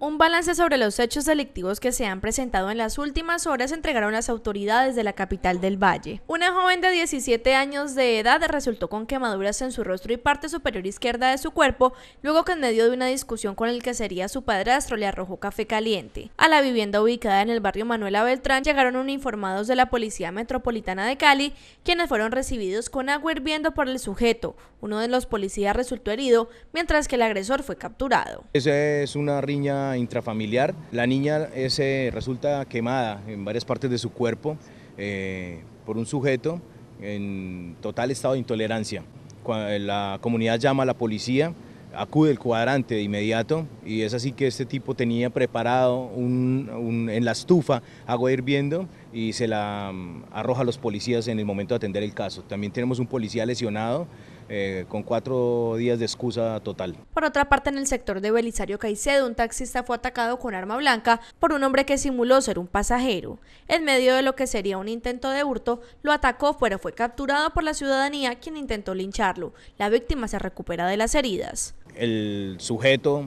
Un balance sobre los hechos delictivos que se han presentado en las últimas horas entregaron las autoridades de la capital del Valle. Una joven de 17 años de edad resultó con quemaduras en su rostro y parte superior izquierda de su cuerpo, luego que en medio de una discusión con el que sería su padrastro le arrojó café caliente. A la vivienda ubicada en el barrio Manuela Beltrán llegaron uniformados de la Policía Metropolitana de Cali, quienes fueron recibidos con agua hirviendo por el sujeto. Uno de los policías resultó herido, mientras que el agresor fue capturado. Esa es una riña intrafamiliar. La niña se resulta quemada en varias partes de su cuerpo eh, por un sujeto en total estado de intolerancia. la comunidad llama a la policía, acude el cuadrante de inmediato y es así que este tipo tenía preparado un, en la estufa agua hirviendo y se la mm, arroja a los policías en el momento de atender el caso. También tenemos un policía lesionado eh, con cuatro días de excusa total. Por otra parte, en el sector de Belisario Caicedo, un taxista fue atacado con arma blanca por un hombre que simuló ser un pasajero. En medio de lo que sería un intento de hurto, lo atacó, pero fue capturado por la ciudadanía quien intentó lincharlo. La víctima se recupera de las heridas. El sujeto,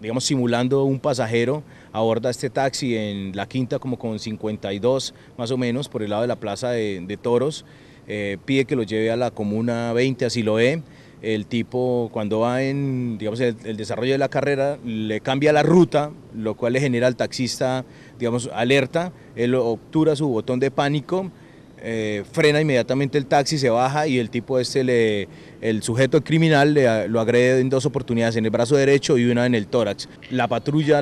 digamos, simulando un pasajero, aborda este taxi en la quinta como con 52 más o menos por el lado de la plaza de toros eh, pide que lo lleve a la comuna 20, así lo ve. El tipo cuando va en el, desarrollo de la carrera le cambia la ruta, lo cual le genera al taxista digamos, alerta, él obtura su botón de pánico, eh, frena inmediatamente el taxi, se baja y el tipo este, el sujeto criminal lo agrede en dos oportunidades, en el brazo derecho y una en el tórax. La patrulla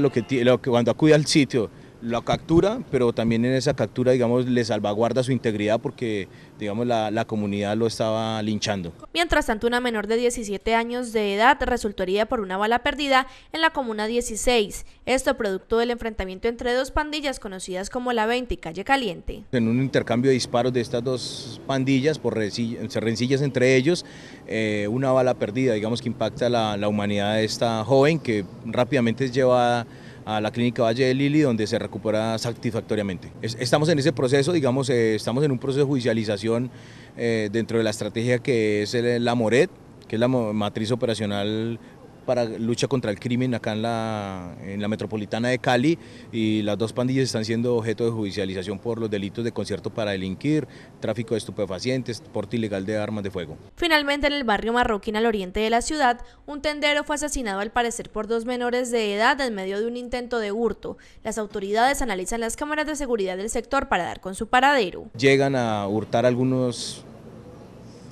cuando acude al sitio la captura, pero también en esa captura, digamos, le salvaguarda su integridad porque, digamos, la, comunidad lo estaba linchando. Mientras tanto, una menor de 17 años de edad resultaría por una bala perdida en la comuna 16. Esto producto del enfrentamiento entre dos pandillas conocidas como La 20 y Calle Caliente. En un intercambio de disparos de estas dos pandillas, por rencillas entre ellos, eh, una bala perdida, digamos, que impacta la, la humanidad de esta joven que rápidamente es llevada a la Clínica Valle de Lili, donde se recupera satisfactoriamente. estamos en ese proceso, digamos, eh, estamos en un proceso de judicialización eh, dentro de la estrategia que es la MORET, que es la matriz operacional para lucha contra el crimen acá en la, en la metropolitana de Cali y las dos pandillas están siendo objeto de judicialización por los delitos de concierto para delinquir, tráfico de estupefacientes, porte ilegal de armas de fuego. Finalmente, en el barrio Marroquín al oriente de la ciudad, un tendero fue asesinado al parecer por dos menores de edad en medio de un intento de hurto. Las autoridades analizan las cámaras de seguridad del sector para dar con su paradero. Llegan a hurtar algunos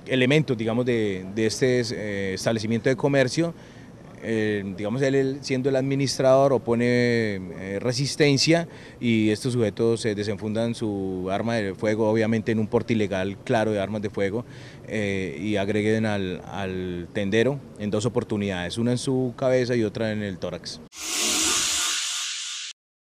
elementos, digamos, de, de este eh, establecimiento de comercio eh, digamos, él siendo el administrador opone eh, resistencia y estos sujetos eh, desenfundan su arma de fuego, obviamente en un porte ilegal claro de armas de fuego, y agreguen al, al tendero en dos oportunidades, una en su cabeza y otra en el tórax.